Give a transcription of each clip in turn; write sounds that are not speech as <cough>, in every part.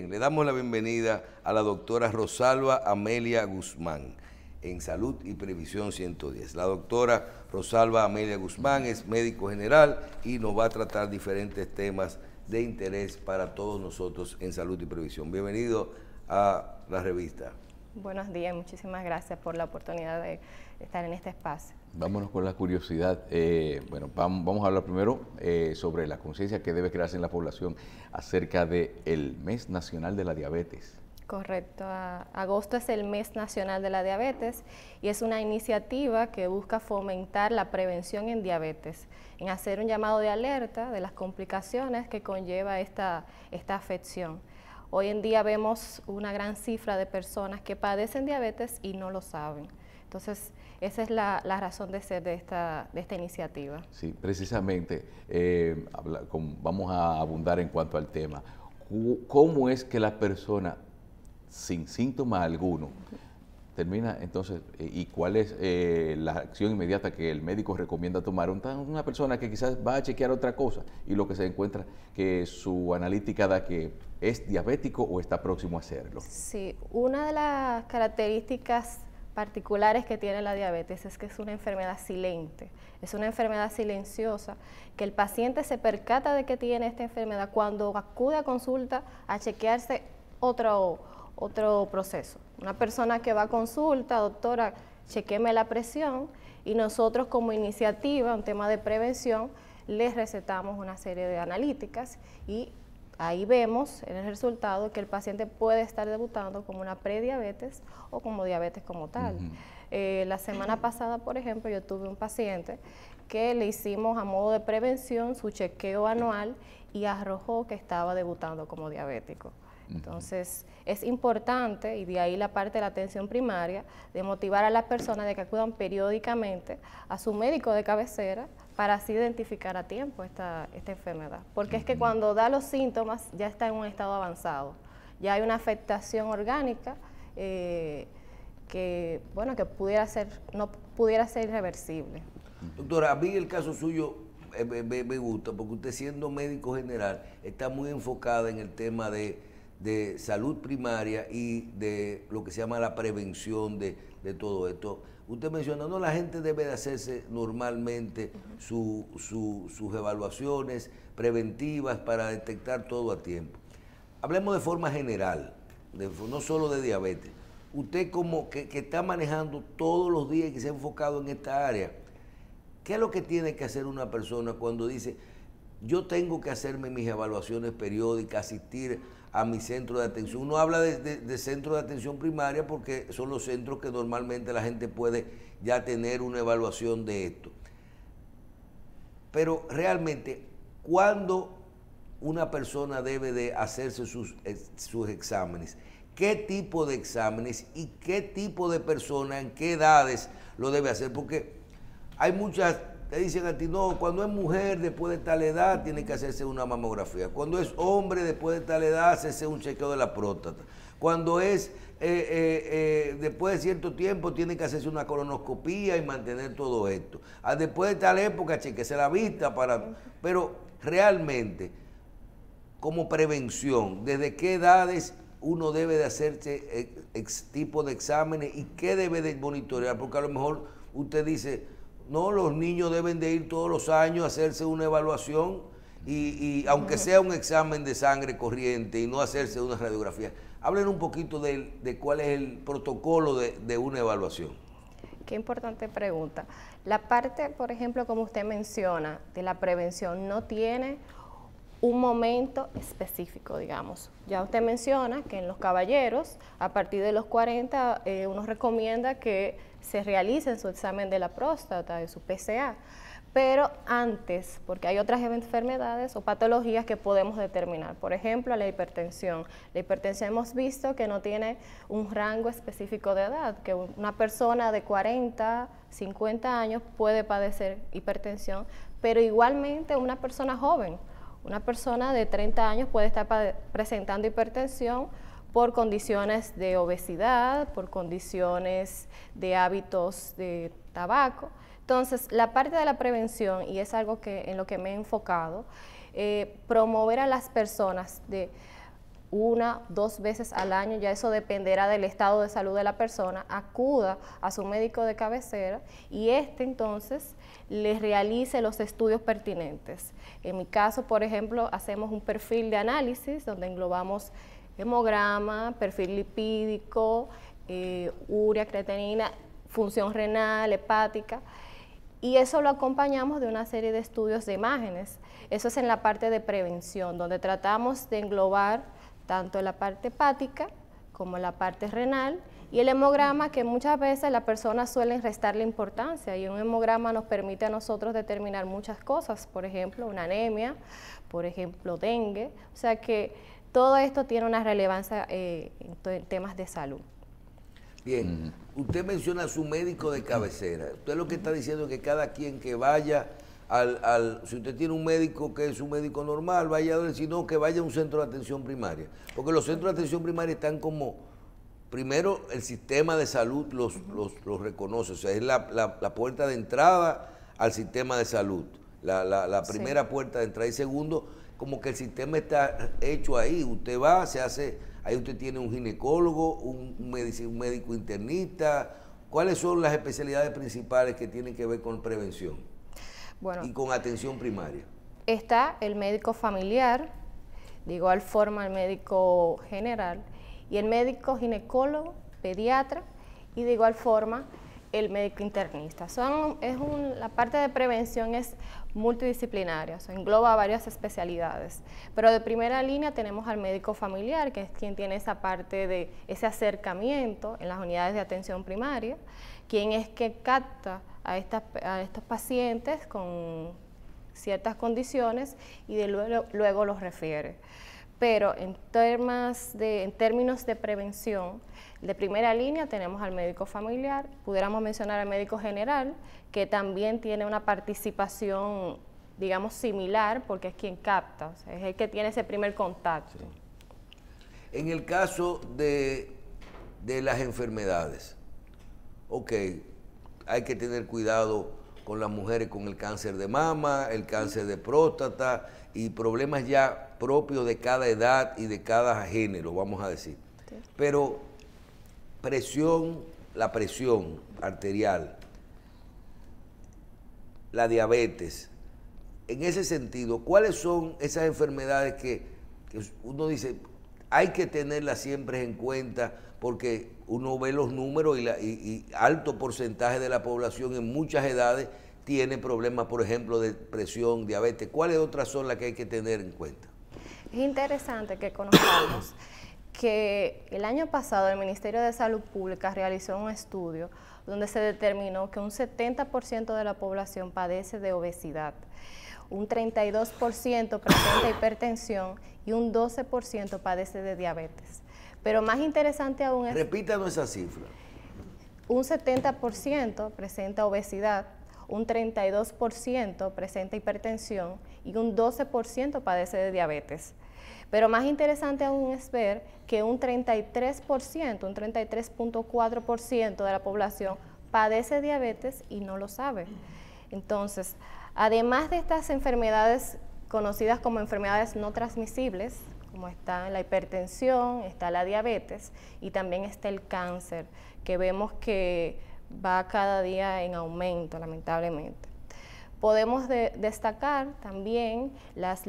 bien, le damos la bienvenida a la doctora Rosalba Amelia Guzmán en Salud y Previsión 110. La doctora Rosalba Amelia Guzmán es médico general y nos va a tratar diferentes temas de interés para todos nosotros en Salud y Previsión. Bienvenido a la revista. Buenos días, muchísimas gracias por la oportunidad de estar en este espacio. Vámonos con la curiosidad. Eh, bueno, vamos, a hablar primero eh, sobre la conciencia que debe crearse en la población acerca del el mes nacional de la diabetes. Correcto. Agosto es el mes nacional de la diabetes y es una iniciativa que busca fomentar la prevención en diabetes, en hacer un llamado de alerta de las complicaciones que conlleva esta, esta afección. Hoy en día vemos una gran cifra de personas que padecen diabetes y no lo saben. Entonces, esa es la, razón de ser de esta, de esta iniciativa. Sí, precisamente, eh, vamos a abundar en cuanto al tema. ¿Cómo es que la persona, sin síntoma alguno, termina entonces, eh, ¿y cuál es eh, la acción inmediata que el médico recomienda tomar? Una persona que quizás va a chequear otra cosa y lo que se encuentra que su analítica da que es diabético o está próximo a serlo. Sí, una de las características particulares que tiene la diabetes es que es una enfermedad silente, es una enfermedad silenciosa, que el paciente se percata de que tiene esta enfermedad cuando acude a consulta a chequearse otro, otro proceso. Una persona que va a consulta, doctora, chequeme la presión y nosotros como iniciativa, un tema de prevención, les recetamos una serie de analíticas y Ahí vemos en el resultado que el paciente puede estar debutando como una prediabetes o como diabetes como tal. Eh, la semana pasada, por ejemplo, yo tuve un paciente que le hicimos a modo de prevención su chequeo anual y arrojó que estaba debutando como diabético. Entonces, es importante, y de ahí la parte de la atención primaria, de motivar a las personas de que acudan periódicamente a su médico de cabecera para así identificar a tiempo esta, enfermedad. Porque es que cuando da los síntomas ya está en un estado avanzado, ya hay una afectación orgánica eh, que, bueno, que pudiera ser, no pudiera ser irreversible. Doctora, a mí el caso suyo eh, me gusta, porque usted siendo médico general está muy enfocada en el tema de de salud primaria y de lo que se llama la prevención de, todo esto. Usted menciona, no, la gente debe de hacerse normalmente sus evaluaciones preventivas para detectar todo a tiempo. Hablemos de forma general, no solo de diabetes. Usted como que, que está manejando todos los días y que se ha enfocado en esta área, ¿qué es lo que tiene que hacer una persona cuando dice, yo tengo que hacerme mis evaluaciones periódicas, asistir a mi centro de atención. Uno habla de, centro de atención primaria porque son los centros que normalmente la gente puede ya tener una evaluación de esto. Pero realmente, ¿cuándo una persona debe de hacerse sus, sus exámenes? ¿Qué tipo de exámenes y qué tipo de persona, en qué edades lo debe hacer? Porque hay muchas te dicen a ti, no, cuando es mujer después de tal edad tiene que hacerse una mamografía. Cuando es hombre después de tal edad hacerse un chequeo de la próstata. Cuando es eh, eh, eh, después de cierto tiempo tiene que hacerse una colonoscopía y mantener todo esto. Ah, después de tal época chequearse la vista para... Pero realmente, como prevención, ¿desde qué edades uno debe de hacerse este tipo de exámenes y qué debe de monitorear? Porque a lo mejor usted dice no, los niños deben de ir todos los años a hacerse una evaluación y, aunque sea un examen de sangre corriente y no hacerse una radiografía. Hablen un poquito de, cuál es el protocolo de, de una evaluación. Qué importante pregunta. La parte, por ejemplo, como usted menciona, de la prevención no tiene un momento específico, digamos. Ya usted menciona que en los caballeros, a partir de los 40, eh, uno recomienda que se realice su examen de la próstata, de su PCA. pero antes, porque hay otras enfermedades o patologías que podemos determinar. Por ejemplo, la hipertensión. La hipertensión hemos visto que no tiene un rango específico de edad, que una persona de 40, 50 años puede padecer hipertensión, pero igualmente una persona joven una persona de 30 años puede estar presentando hipertensión por condiciones de obesidad, por condiciones de hábitos de tabaco. Entonces, la parte de la prevención, y es algo que, en lo que me he enfocado, eh, promover a las personas de una, dos veces al año, ya eso dependerá del estado de salud de la persona, acuda a su médico de cabecera y este entonces le realice los estudios pertinentes. En mi caso, por ejemplo, hacemos un perfil de análisis donde englobamos hemograma, perfil lipídico, eh, urea, creatinina, función renal, hepática y eso lo acompañamos de una serie de estudios de imágenes. Eso es en la parte de prevención, donde tratamos de englobar tanto la parte hepática como la parte renal y el hemograma que muchas veces las personas suelen restarle importancia y un hemograma nos permite a nosotros determinar muchas cosas, por ejemplo, una anemia, por ejemplo, dengue, o sea que todo esto tiene una relevancia eh, en temas de salud. Bien, usted menciona a su médico de cabecera, usted lo que está diciendo es que cada quien que vaya al, si usted tiene un médico que es un médico normal, vaya a ver, sino que vaya a un centro de atención primaria. Porque los centros de atención primaria están como, primero el sistema de salud los, los, reconoce, o sea, es la, la, puerta de entrada al sistema de salud, la, la primera puerta de entrada y segundo, como que el sistema está hecho ahí, usted va, se hace, ahí usted tiene un ginecólogo, un médico internista, ¿cuáles son las especialidades principales que tienen que ver con prevención? y con atención primaria. Está el médico familiar, de igual forma el médico general, y el médico ginecólogo, pediatra, y de igual forma el médico internista. Son, es la parte de prevención es multidisciplinaria, o engloba varias especialidades. Pero de primera línea tenemos al médico familiar, que es quien tiene esa parte de ese acercamiento en las unidades de atención primaria, quien es que capta a, estos pacientes con ciertas condiciones y de luego, los refiere. Pero en, de, en términos de prevención, de primera línea tenemos al médico familiar, pudiéramos mencionar al médico general, que también tiene una participación, digamos, similar, porque es quien capta, es el que tiene ese primer contacto. En el caso de, de las enfermedades, ok, hay que tener cuidado con las mujeres con el cáncer de mama, el cáncer de próstata y problemas ya propios de cada edad y de cada género, vamos a decir. Pero presión, la presión arterial, la diabetes, en ese sentido, ¿cuáles son esas enfermedades que uno dice hay que tenerlas siempre en cuenta porque uno ve los números y, alto porcentaje de la población en muchas edades tiene problemas, por ejemplo, de presión, diabetes. ¿Cuáles otras son las que hay que tener en cuenta? Es interesante que conozcamos <coughs> que el año pasado el Ministerio de Salud Pública realizó un estudio donde se determinó que un 70% de la población padece de obesidad, un 32% presenta <coughs> hipertensión y un 12% padece de diabetes. Pero más interesante aún es... Repítanos esa cifra. Un 70% presenta obesidad, un 32% presenta hipertensión y un 12% padece de diabetes. Pero más interesante aún es ver que un 33%, un 33.4% de la población padece diabetes y no lo sabe. Entonces, además de estas enfermedades conocidas como enfermedades no transmisibles, como está la hipertensión, está la diabetes y también está el cáncer, que vemos que va cada día en aumento, lamentablemente. Podemos destacar también las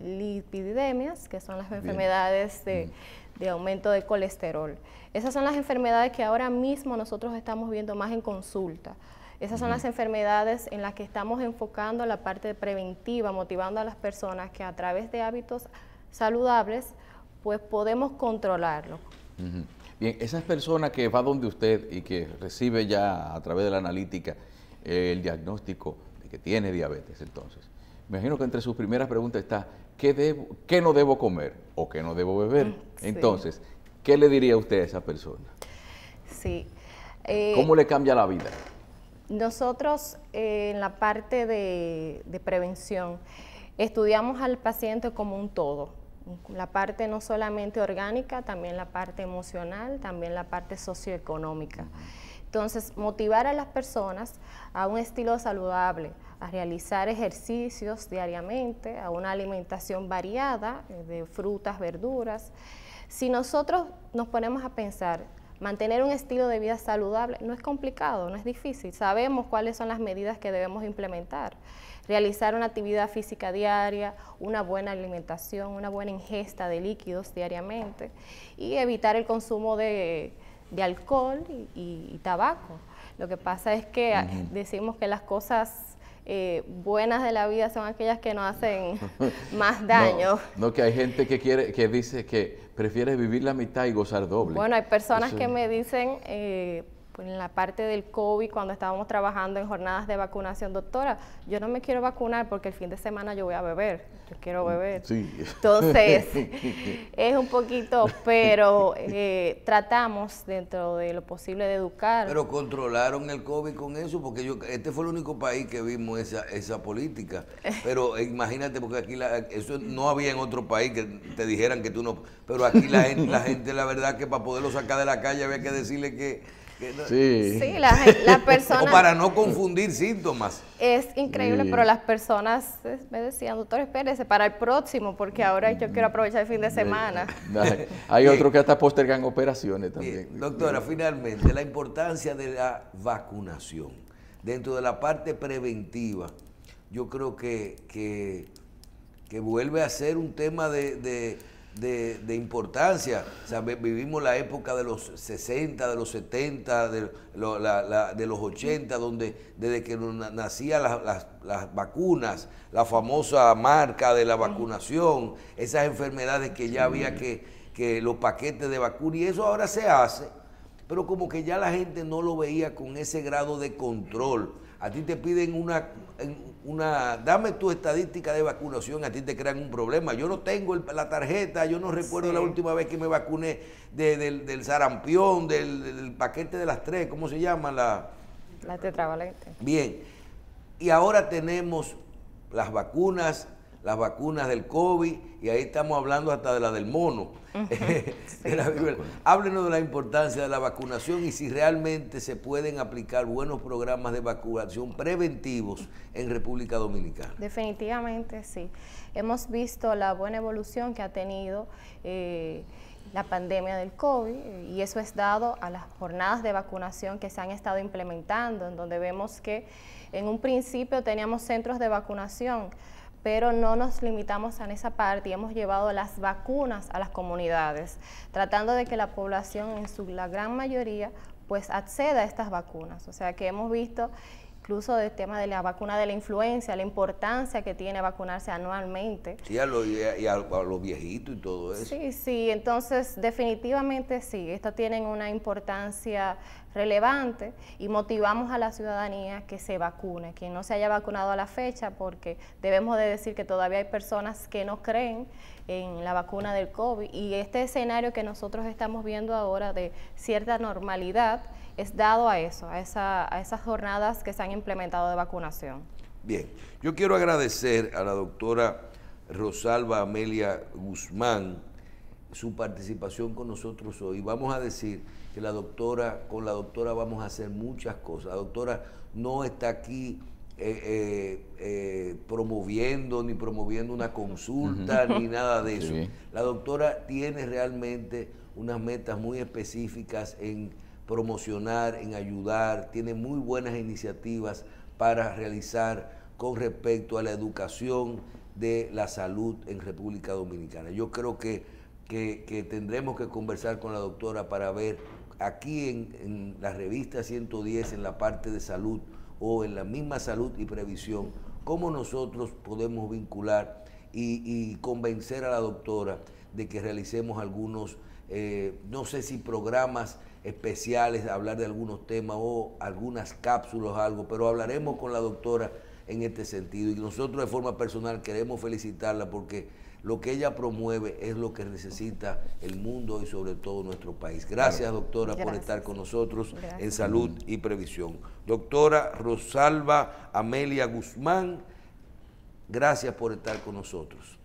lipidemias, que son las enfermedades mm. de, aumento de colesterol. Esas son las enfermedades que ahora mismo nosotros estamos viendo más en consulta. Esas son las enfermedades en las que estamos enfocando la parte preventiva, motivando a las personas que a través de hábitos saludables, pues podemos controlarlo. Bien, esas personas que va donde usted y que recibe ya a través de la analítica eh, el diagnóstico de que tiene diabetes, entonces, me imagino que entre sus primeras preguntas está, ¿qué, no debo comer o qué no debo beber? Mm, entonces, ¿qué le diría usted a esa persona? Sí. Eh, ¿Cómo le cambia la vida? Nosotros eh, en la parte de, de prevención estudiamos al paciente como un todo la parte no solamente orgánica, también la parte emocional, también la parte socioeconómica. Entonces, motivar a las personas a un estilo saludable, a realizar ejercicios diariamente, a una alimentación variada eh, de frutas, verduras. Si nosotros nos ponemos a pensar, mantener un estilo de vida saludable no es complicado, no es difícil, sabemos cuáles son las medidas que debemos implementar realizar una actividad física diaria, una buena alimentación, una buena ingesta de líquidos diariamente y evitar el consumo de, alcohol y, tabaco. Lo que pasa es que ah, decimos que las cosas eh, buenas de la vida son aquellas que no hacen <laughs> más daño. No, que hay gente que quiere, que dice que prefiere vivir la mitad y gozar doble. Bueno, hay personas que me dicen, eh, pues en la parte del COVID, cuando estábamos trabajando en jornadas de vacunación, doctora, yo no me quiero vacunar porque el fin de semana yo voy a beber, yo quiero mm, beber. Entonces, <laughs> es un poquito, pero eh, tratamos dentro de lo posible de educar. Pero controlaron el COVID con eso, porque yo, este fue el único país que vimos esa, esa política. Pero <laughs> imagínate, porque aquí eso no había en otro país que te dijeran que tú no... Pero aquí la la <laughs> gente, la verdad, que para poderlo sacar de la calle había que decirle que Sí, las <laughs> personas... o para no confundir síntomas. Es increíble, pero las personas me decían, doctor, espérese para el próximo, porque ahora yo quiero aprovechar el fin de semana. <laughs> Hay otros eh, que hasta postergan operaciones eh, también. doctora, finalmente, la importancia de la vacunación. Dentro de la parte preventiva, yo creo que, que, vuelve a ser un tema de de, importancia. vivimos la época de los 60, de los 70, de, los 80, donde desde que nacían las, vacunas, la famosa marca de la vacunación, esas enfermedades que ya había que, que los paquetes de vacuna, y eso ahora se hace, pero como que ya la gente no lo veía con ese grado de control a ti te piden una, una, dame tu estadística de vacunación, a ti te crean un problema. Yo no tengo la tarjeta, yo no recuerdo la última vez que me vacuné del, del, sarampión, del, paquete de las tres, ¿cómo se llama? La, la tetravalente. Bien, y ahora tenemos las vacunas las vacunas del COVID y ahí estamos hablando hasta de la <laughs> <laughs> del mono. Háblenos de la importancia de la vacunación y si realmente se pueden aplicar buenos programas de vacunación preventivos en República Dominicana. Definitivamente sí. Hemos visto la buena evolución que ha tenido. Eh, la pandemia del COVID y eso es dado a las jornadas de vacunación que se han estado implementando, en donde vemos que en un principio teníamos centros de vacunación pero no nos limitamos en esa parte y hemos llevado las vacunas a las comunidades, tratando de que la población en su, la gran mayoría pues acceda a estas vacunas. O sea que hemos visto incluso del tema de la vacuna de la influenza, la importancia que tiene vacunarse anualmente. Sí, a los viejitos y todo eso. Sí, sí, entonces definitivamente sí, esto tiene una importancia relevante y motivamos a la ciudadanía que se vacune, que no se haya vacunado a la fecha, porque debemos de decir que todavía hay personas que no creen en la vacuna del COVID y este escenario que nosotros estamos viendo ahora de cierta normalidad es dado a eso, a, a esas jornadas que se han implementado de vacunación. Bien, yo quiero agradecer a la doctora Rosalba Amelia Guzmán su participación con nosotros hoy. Vamos a decir que la doctora, con la doctora vamos a hacer muchas cosas. La doctora no está aquí eh, eh, eh, promoviendo ni promoviendo una consulta ni nada de <laughs> eso. La doctora tiene realmente unas metas muy específicas en promocionar, en ayudar, tiene muy buenas iniciativas para realizar con respecto a la educación de la salud en República Dominicana. Yo creo que, que tendremos que conversar con la doctora para ver aquí en, la revista 110, en la parte de salud o en la misma salud y previsión, cómo nosotros podemos vincular y, convencer a la doctora de que realicemos algunos, eh, no sé si programas especiales, hablar de algunos temas o algunas cápsulas, algo, pero hablaremos con la doctora en este sentido. Y nosotros de forma personal queremos felicitarla porque lo que ella promueve es lo que necesita el mundo y sobre todo nuestro país. Gracias, doctora, por estar con nosotros en Salud y Previsión. Doctora Rosalba Amelia Guzmán. Gracias por estar con nosotros.